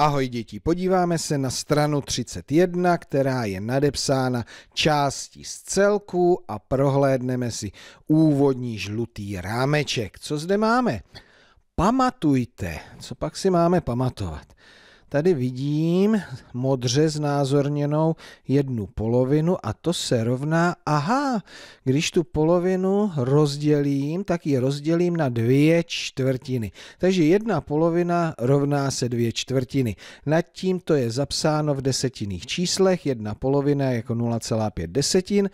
Ahoj děti, podíváme se na stranu 31, která je nadepsána části z celku a prohlédneme si úvodní žlutý rámeček. Co zde máme? Pamatujte, co pak si máme pamatovat? tady vidím modře znázorněnou jednu polovinu a to se rovná, aha, když tu polovinu rozdělím, tak ji rozdělím na dvě čtvrtiny. Takže jedna polovina rovná se dvě čtvrtiny. Nad tím to je zapsáno v desetinných číslech, jedna polovina jako 0,5 desetin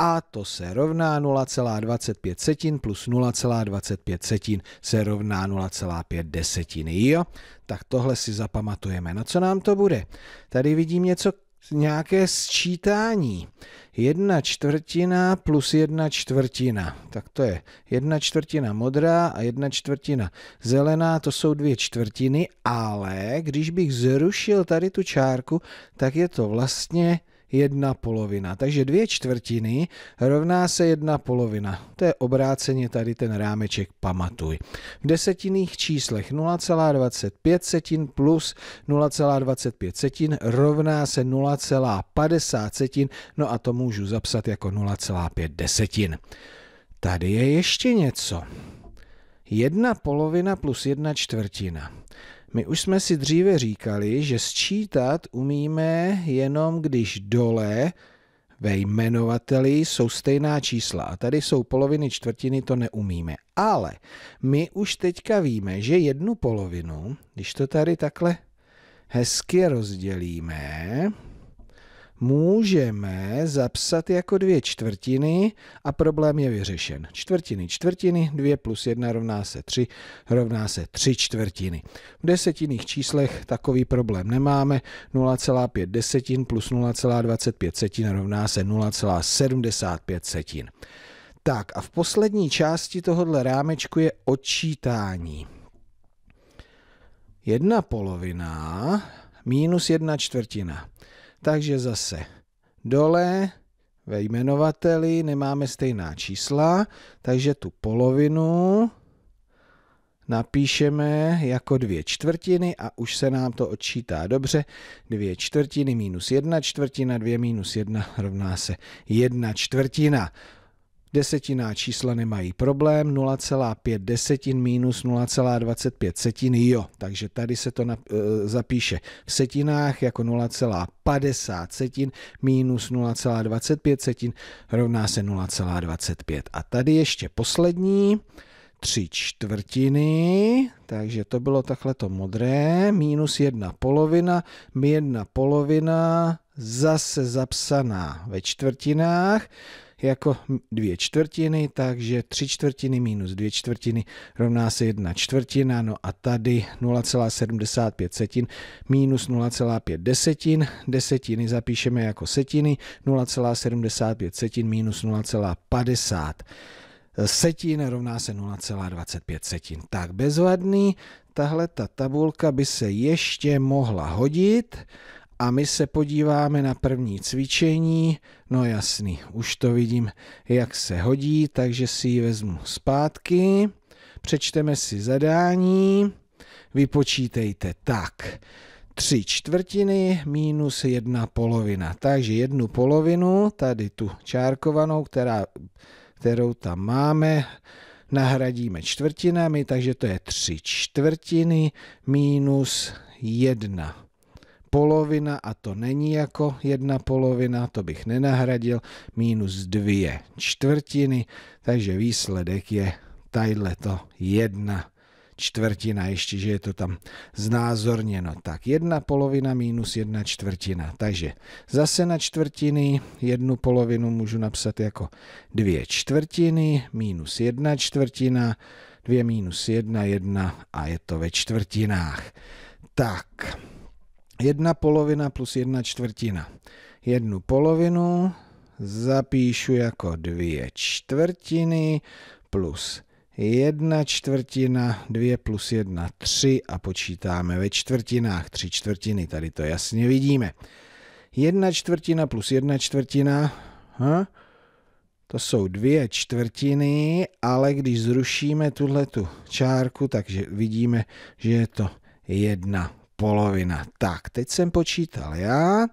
a to se rovná 0,25 setin plus 0,25 setin se rovná 0,5 desetiny. Jo, tak tohle si zapamatujeme. Na no, co nám to bude? Tady vidím něco nějaké sčítání. Jedna čtvrtina plus jedna čtvrtina. Tak to je jedna čtvrtina modrá a jedna čtvrtina zelená, to jsou dvě čtvrtiny, ale když bych zrušil tady tu čárku, tak je to vlastně jedna polovina. Takže dvě čtvrtiny rovná se jedna polovina. To je obráceně tady ten rámeček, pamatuj. V desetinných číslech 0,25 setin plus 0,25 setin rovná se 0,50 setin, no a to můžu zapsat jako 0,5 desetin. Tady je ještě něco. Jedna polovina plus jedna čtvrtina. My už jsme si dříve říkali, že sčítat umíme jenom když dole ve jmenovateli jsou stejná čísla a tady jsou poloviny čtvrtiny, to neumíme. Ale my už teďka víme, že jednu polovinu, když to tady takhle hezky rozdělíme, můžeme zapsat jako dvě čtvrtiny a problém je vyřešen. Čtvrtiny, čtvrtiny, dvě plus jedna rovná se tři rovná se tři čtvrtiny. V desetinných číslech takový problém nemáme. 0,5 desetin plus 0,25 setin rovná se 0,75 setin. Tak a v poslední části tohohle rámečku je odčítání. Jedna polovina minus jedna čtvrtina. Takže zase dole ve jmenovateli nemáme stejná čísla, takže tu polovinu napíšeme jako dvě čtvrtiny a už se nám to odčítá dobře. Dvě čtvrtiny minus jedna čtvrtina, dvě minus jedna rovná se jedna čtvrtina. Desetiná čísla nemají problém, 0,5 desetin minus 0,25 setin, jo, takže tady se to e, zapíše v setinách jako 0,50 setin minus 0,25 setin rovná se 0,25. A tady ještě poslední, tři čtvrtiny, takže to bylo takhle to modré, minus jedna polovina, jedna polovina, zase zapsaná ve čtvrtinách, jako dvě čtvrtiny, takže tři čtvrtiny minus dvě čtvrtiny rovná se jedna čtvrtina, no a tady 0,75 setin minus 0,5 desetin, desetiny zapíšeme jako setiny, 0,75 setin minus 0,50 setin rovná se 0,25 setin. Tak bezvadný, tahle ta tabulka by se ještě mohla hodit, a my se podíváme na první cvičení. No jasný, už to vidím, jak se hodí, takže si ji vezmu zpátky. Přečteme si zadání. Vypočítejte tak. 3 čtvrtiny minus jedna polovina. Takže jednu polovinu, tady tu čárkovanou, která, kterou tam máme, nahradíme čtvrtinami, takže to je 3 čtvrtiny minus jedna polovina, a to není jako jedna polovina, to bych nenahradil, minus dvě čtvrtiny, takže výsledek je to jedna čtvrtina, ještě, že je to tam znázorněno. Tak jedna polovina minus jedna čtvrtina. Takže zase na čtvrtiny jednu polovinu můžu napsat jako dvě čtvrtiny minus jedna čtvrtina, dvě minus jedna, jedna a je to ve čtvrtinách. Tak, jedna polovina plus jedna čtvrtina. Jednu polovinu zapíšu jako dvě čtvrtiny plus jedna čtvrtina, dvě plus jedna, tři a počítáme ve čtvrtinách, tři čtvrtiny, tady to jasně vidíme. Jedna čtvrtina plus jedna čtvrtina, huh? Hm? to jsou dvě čtvrtiny, ale když zrušíme tuhle tu čárku, takže vidíme, že je to jedna polovina. Tak, teď jsem počítal já.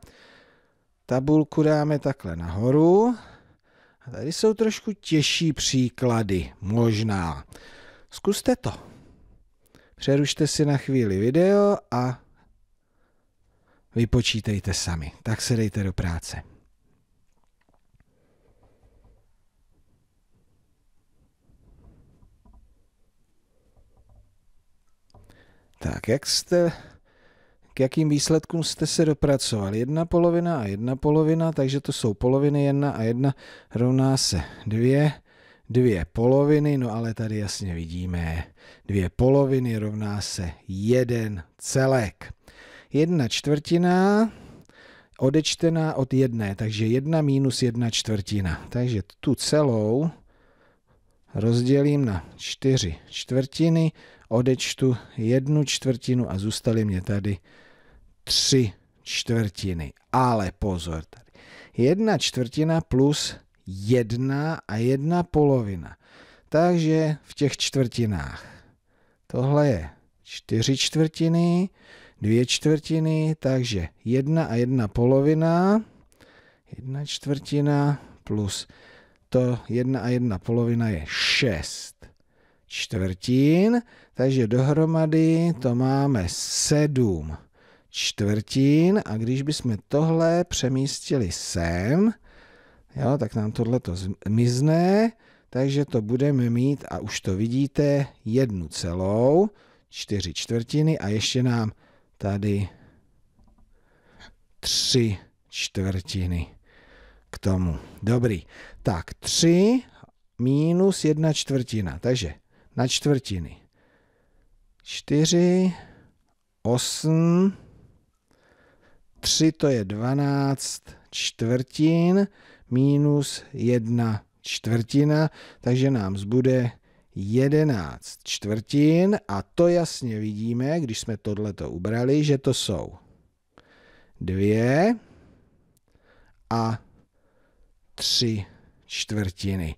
Tabulku dáme takhle nahoru. A tady jsou trošku těžší příklady, možná. Zkuste to. Přerušte si na chvíli video a vypočítejte sami. Tak se dejte do práce. Tak, jak jste k jakým výsledkům jste se dopracoval. Jedna polovina a jedna polovina, takže to jsou poloviny jedna a jedna rovná se dvě, dvě poloviny, no ale tady jasně vidíme, dvě poloviny rovná se jeden celek. Jedna čtvrtina odečtená od jedné, takže jedna minus jedna čtvrtina. Takže tu celou rozdělím na čtyři čtvrtiny, odečtu jednu čtvrtinu a zůstaly mě tady tři čtvrtiny. Ale pozor tady. Jedna čtvrtina plus jedna a jedna polovina. Takže v těch čtvrtinách. Tohle je čtyři čtvrtiny, dvě čtvrtiny, takže jedna a jedna polovina, jedna čtvrtina plus to jedna a jedna polovina je šest čtvrtin, takže dohromady to máme sedm čtvrtin a když bychom tohle přemístili sem, jo, tak nám tohle to zmizne, takže to budeme mít, a už to vidíte, jednu celou, čtyři čtvrtiny a ještě nám tady tři čtvrtiny k tomu. Dobrý, tak tři minus jedna čtvrtina, takže na čtvrtiny. čtyři, osm. 3 to je 12 čtvrtin minus 1 čtvrtina, takže nám zbude 11 čtvrtin a to jasně vidíme, když jsme tohleto ubrali, že to jsou 2 a 3 čtvrtiny.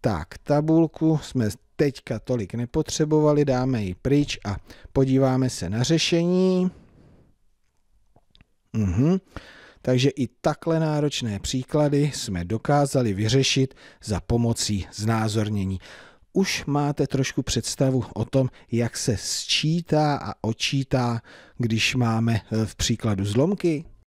Tak, tabulku jsme teďka tolik nepotřebovali, dáme ji pryč a podíváme se na řešení. Mhm. Takže i takhle náročné příklady jsme dokázali vyřešit za pomocí znázornění. Už máte trošku představu o tom, jak se sčítá a očítá, když máme eh, v příkladu zlomky?